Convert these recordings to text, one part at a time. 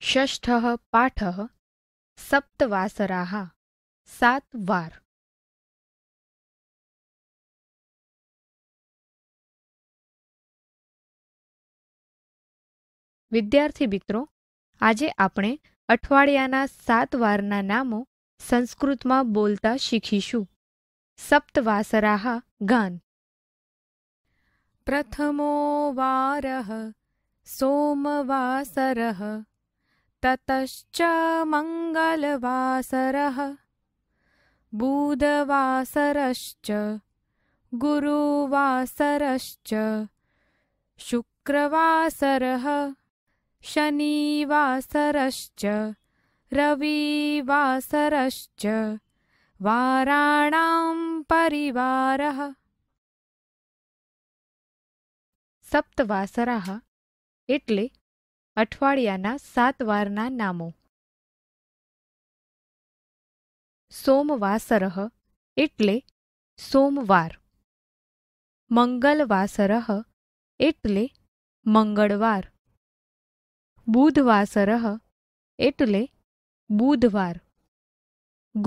ષષ્ઠઃ પાઠ સપ્તવાસરાઃ સાત વાર વિદ્યાર્થી મિત્રો આજે આપણે અઠવાડિયાના સાત વારના નામો સંસ્કૃતમાં બોલતા શીખીશું સપ્તવાસરાહ ગાન પ્રથમો વારઃ સોમવાસરઃ ततश्च मङ्गलवासरः बुधवासरश्च गुरुवासरश्च शुक्रवासरः शनिवासरश्च रविवासरश्च वाराणां परिवारः सप्तवासरः इट्लि અઠવાડિયાના સાત વારના નામો સોમવાસરહ એટલે સોમવાર મંગલવાસરહ એટલે મંગળવાર બુધવાસરહ એટલે બુધવાર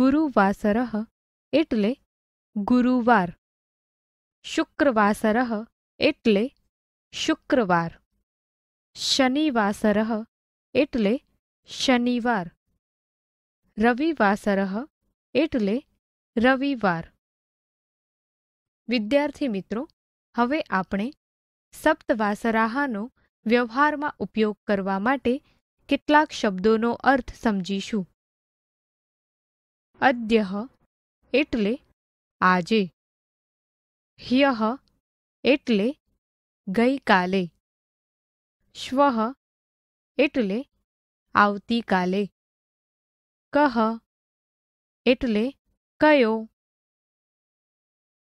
ગુરુવાસરહ એટલે ગુરુવાર શુક્રવાસરહ એટલે શુક્રવાર શનિવાસરઃ એટલે શનિવાર રવિવાસરઃ એટલે રવિવાર વિદ્યાર્થી મિત્રો હવે આપણે સપ્તવાસરાહાનો વ્યવહારમાં ઉપયોગ કરવા માટે કેટલાક શબ્દોનો અર્થ સમજીશું અદ્ય એટલે આજે હ્યહ એટલે ગઈકાલે श्वह एटले आवती काले कह एटले कयो